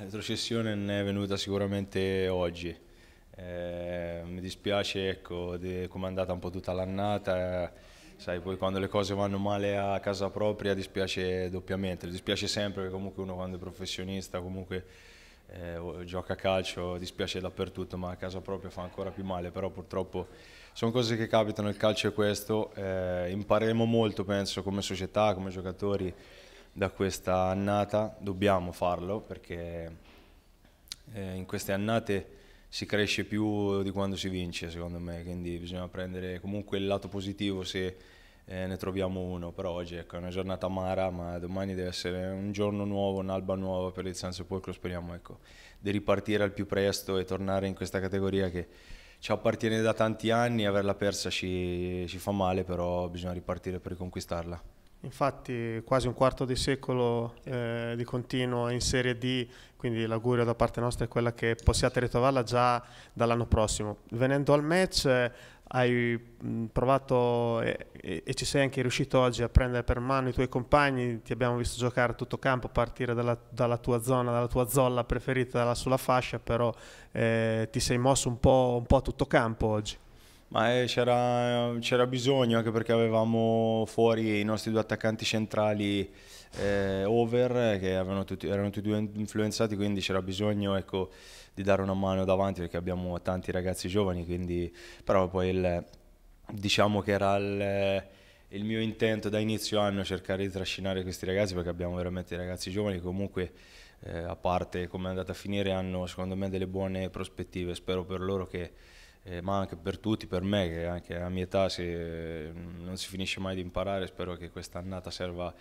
la retrocessione non è venuta sicuramente oggi. Eh, mi dispiace, ecco, come è andata un po' tutta l'annata. Sai, poi quando le cose vanno male a casa propria dispiace doppiamente. Dispiace sempre che comunque uno quando è professionista, comunque eh, gioca a calcio, dispiace dappertutto, ma a casa propria fa ancora più male, però purtroppo sono cose che capitano, il calcio è questo, eh, impareremo molto penso come società, come giocatori, da questa annata, dobbiamo farlo perché eh, in queste annate si cresce più di quando si vince secondo me, quindi bisogna prendere comunque il lato positivo se eh, ne troviamo uno, però oggi ecco, è una giornata amara, ma domani deve essere un giorno nuovo, un'alba nuova per il San Sepolcro, speriamo ecco, di ripartire al più presto e tornare in questa categoria che ci appartiene da tanti anni, averla persa ci, ci fa male, però bisogna ripartire per riconquistarla. Infatti quasi un quarto di secolo eh, di continuo in Serie D, quindi l'augurio da parte nostra è quella che possiate ritrovarla già dall'anno prossimo. Venendo al match, eh, hai provato e, e, e, ci sei anche riuscito oggi a prendere per mano i tuoi compagni, ti abbiamo visto giocare a tutto campo, partire dalla, dalla tua zona, dalla tua zolla preferita sulla fascia, però eh, ti sei mosso un po', un po' a tutto campo oggi. Ma eh, eh, c'era, bisogno anche perché avevamo fuori i nostri due attaccanti centrali eh, over che tutti, erano tutti due influenzati, quindi c'era bisogno ecco, di dare una mano davanti perché abbiamo tanti ragazzi giovani, quindi, però poi il, diciamo che era il, il, mio intento da inizio anno cercare di trascinare questi ragazzi perché abbiamo veramente ragazzi giovani comunque eh, a parte come è andata a finire hanno secondo me delle buone prospettive, spero per loro che eh, ma anche per tutti, per me che anche a mia età si, non si finisce mai di imparare, spero che questa annata serva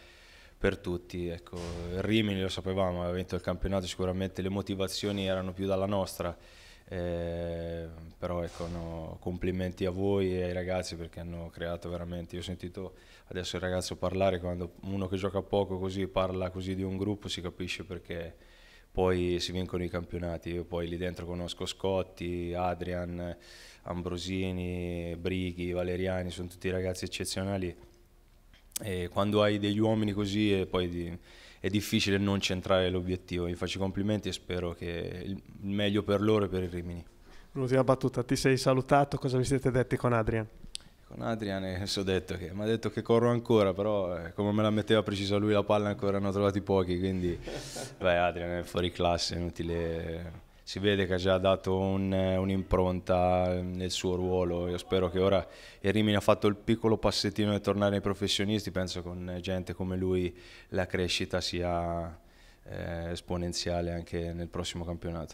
per tutti. Ecco, Rimini lo sapevamo, aveva vinto il campionato, sicuramente le motivazioni erano più dalla nostra, eh, però ecco, no, complimenti a voi e ai ragazzi perché hanno creato veramente, io ho sentito adesso il ragazzo parlare, quando uno che gioca poco così parla così di un gruppo si capisce perché poi si vincono i campionati. Io poi lì dentro conosco Scotti, Adrian, Ambrosini, Brighi, Valeriani, sono tutti ragazzi eccezionali. E quando hai degli uomini così è, eh, di, è difficile non centrare l'obiettivo. Vi faccio i complimenti e spero che il meglio per loro e per il Rimini. L'ultima battuta, ti sei salutato, cosa vi siete detti con Adrian? Con Adrian adesso ho detto che mi ha detto che corro ancora, però eh, come me la metteva precisa lui la palla ancora ne ho trovati pochi, quindi beh, Adrian è fuori classe, inutile. Si vede che ha già dato un, un'impronta nel suo ruolo. Io spero che ora il Rimini ha fatto il piccolo passettino di tornare ai professionisti. Penso che con gente come lui la crescita sia eh, esponenziale anche nel prossimo campionato.